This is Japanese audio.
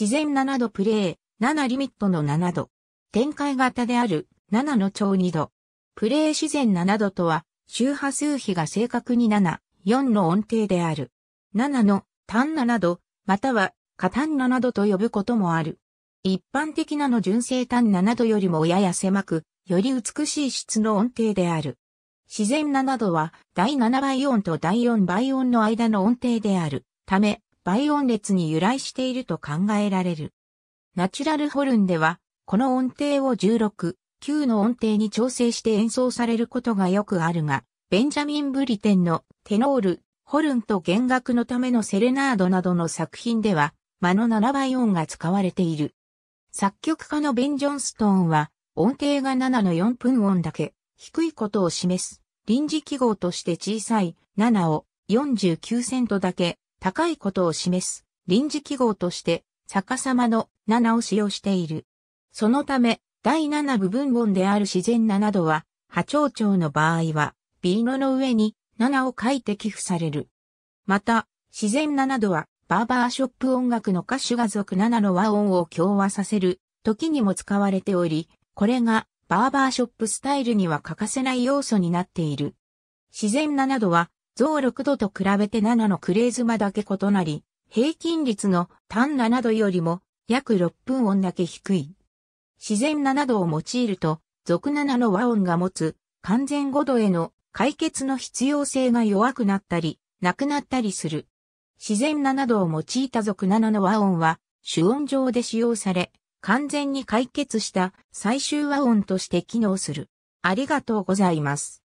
自然7度プレイ、7リミットの7度。展開型である7の超2度。プレイ自然7度とは、周波数比が正確に7、4の音程である。7の単7度、または過単7度と呼ぶこともある。一般的なの純正単7度よりもやや狭く、より美しい質の音程である。自然7度は第7倍音と第4倍音の間の音程であるため、倍音列に由来していると考えられる。ナチュラルホルンでは、この音程を16、9の音程に調整して演奏されることがよくあるが、ベンジャミン・ブリテンのテノール、ホルンと弦楽のためのセレナードなどの作品では、間の7倍音が使われている。作曲家のベン・ジョンストーンは、音程が7の4分音だけ、低いことを示す、臨時記号として小さい7を49セントだけ、高いことを示す臨時記号として逆さまの7を使用している。そのため、第7部分音である自然7度は、波長長の場合は、B のの上に7を書いて寄付される。また、自然7度は、バーバーショップ音楽の歌手が属7の和音を共和させる時にも使われており、これがバーバーショップスタイルには欠かせない要素になっている。自然7度は増6度と比べて7のクレーズマだけ異なり、平均率の単7度よりも約6分音だけ低い。自然7度を用いると、俗7の和音が持つ完全5度への解決の必要性が弱くなったり、なくなったりする。自然7度を用いた俗7の和音は、主音上で使用され、完全に解決した最終和音として機能する。ありがとうございます。